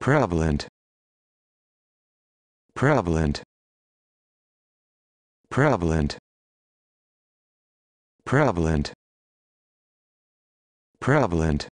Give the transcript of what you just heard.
prevalent prevalent prevalent prevalent prevalent